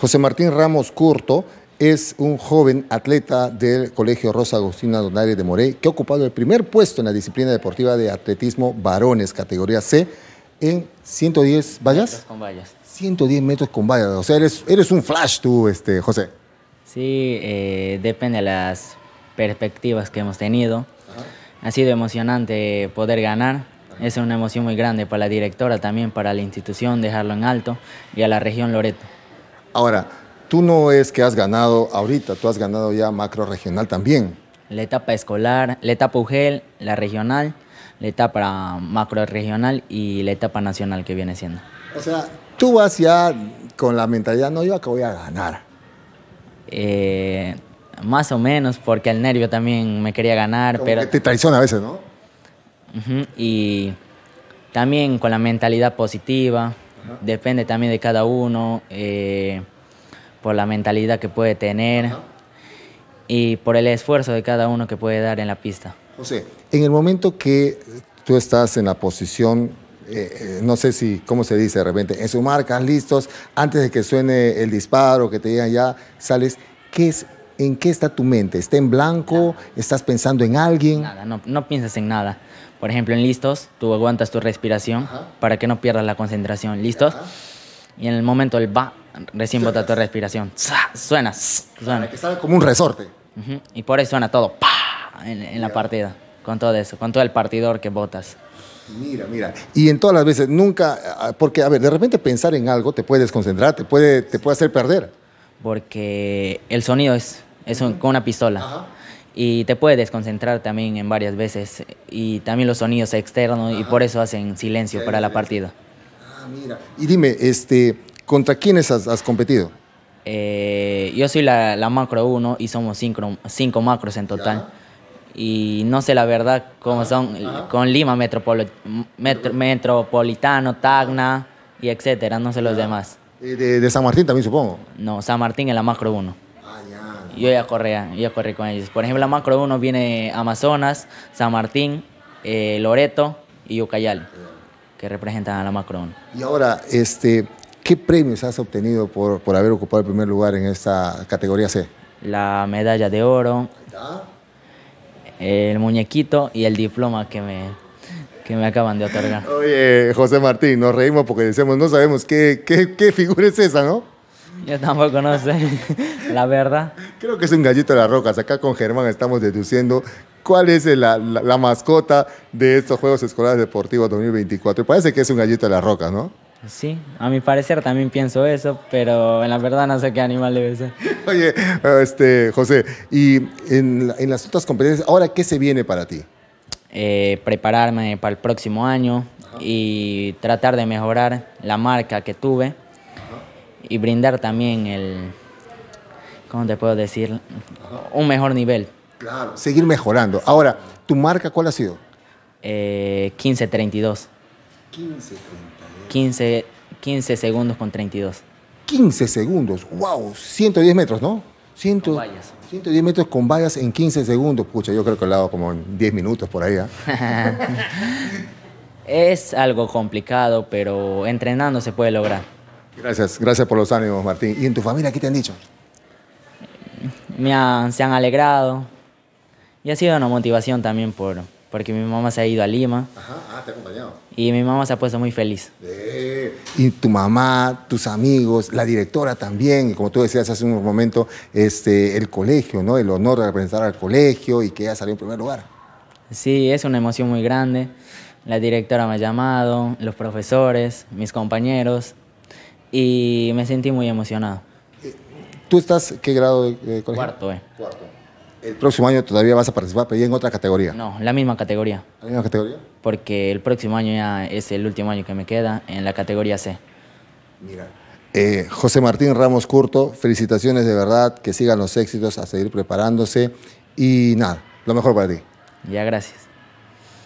José Martín Ramos Curto es un joven atleta del Colegio Rosa Agustina Donaire de Morey que ha ocupado el primer puesto en la disciplina deportiva de atletismo varones, categoría C, en 110 vallas. Metros con vallas. 110 metros con vallas. O sea, eres, eres un flash tú, este, José. Sí, eh, depende de las perspectivas que hemos tenido. Ha sido emocionante poder ganar. Es una emoción muy grande para la directora, también para la institución, dejarlo en alto y a la región Loreto. Ahora, tú no es que has ganado ahorita, tú has ganado ya macro regional también. La etapa escolar, la etapa UGEL, la regional, la etapa macro regional y la etapa nacional que viene siendo. O sea, tú vas ya con la mentalidad, no, yo acá voy a ganar. Eh, más o menos, porque el nervio también me quería ganar. pero te traiciona a veces, ¿no? y también con la mentalidad positiva, Depende también de cada uno, eh, por la mentalidad que puede tener y por el esfuerzo de cada uno que puede dar en la pista. José, en el momento que tú estás en la posición, eh, eh, no sé si, ¿cómo se dice de repente? En su marca, listos, antes de que suene el disparo, que te digan ya, sales, ¿qué es ¿en qué está tu mente? ¿Está en blanco? ¿Estás pensando en alguien? Nada, no, no, piensas en nada. Por ejemplo, en listos, tú aguantas tu respiración para que no pierdas la concentración. ¿Listos? Y en el momento del va, recién bota tu respiración. Suena, suena. como un resorte. Y por ahí suena todo, en, la partida, con todo eso, con todo el partidor que botas. Mira, mira. Y en todas las veces, nunca, ah, porque, a ver, de repente pensar en algo te puede desconcentrar, te puede, te puede hacer perder. Porque el sonido es es con una pistola. Y te puede desconcentrar también en varias veces. Y también los sonidos externos y por eso hacen silencio para la partida. Ah, mira. Y dime, este, ¿contra quiénes has, competido? Eh, yo soy la, macro 1 y somos cinco macros en total. y no sé la verdad cómo son con Lima Metropolitano, Tacna y etcétera, no sé los demás. Eh, de, de, San Martín también supongo? No, San Martín en la macro 1 yo ya corría, yo corrí con ellos. Por ejemplo, la macro 1 viene Amazonas, San Martín, eh, Loreto y Ucayali, que representan a la macro 1. Y ahora, este, ¿qué premios has obtenido por, por haber ocupado el primer lugar en esta categoría C? La medalla de oro, el muñequito y el diploma que me, me acaban de otorgar. Oye, José Martín, nos reímos porque decimos, no sabemos qué, figura es esa, ¿no? Yo tampoco no sé, la verdad. Creo que es un gallito de las rocas. Acá con Germán estamos deduciendo cuál es la, mascota de estos Juegos Escolares Deportivos 2024. Y parece que es un gallito de las rocas, ¿no? Sí, a mi parecer también pienso eso, pero en la verdad no sé qué animal debe ser. Oye, este, José, y en, las otras competencias, ¿ahora qué se viene para ti? Eh, prepararme para el próximo año y tratar de mejorar la marca que tuve y brindar también el, ¿cómo te puedo decir? Un mejor nivel. Claro, seguir mejorando. Ahora, ¿tu marca cuál ha sido? Eh, 1532. 1532. 15, 15 segundos con 32. 15 segundos, wow, 110 metros, ¿no? 100, 110 metros con vallas en 15 segundos. Pucha, yo creo que lo lado como en 10 minutos por ahí. ¿ah? es algo complicado, pero entrenando se puede lograr. Gracias, gracias por los ánimos, Martín. ¿Y en tu familia qué te han dicho? me han, se han alegrado. Y ha sido una motivación también por, porque mi mamá se ha ido a Lima. Ajá, ah, ha acompañado. Y mi mamá se ha puesto muy feliz. Eh, y tu mamá, tus amigos, la directora también, como tú decías hace un momento, este, el colegio, ¿no? El honor de representar al colegio y que ella salió en primer lugar. Sí, es una emoción muy grande. La directora me ha llamado, los profesores, mis compañeros, y me sentí muy emocionado. ¿Tú estás qué grado de, colegio? Cuarto, eh. Cuarto. ¿El próximo año todavía vas a participar, pero ya en otra categoría? No, la misma categoría. ¿La misma categoría? Porque el próximo año ya es el último año que me queda en la categoría C. Mira. Eh, José Martín Ramos Curto, felicitaciones de verdad, que sigan los éxitos, a seguir preparándose y nada, lo mejor para ti. Ya, gracias.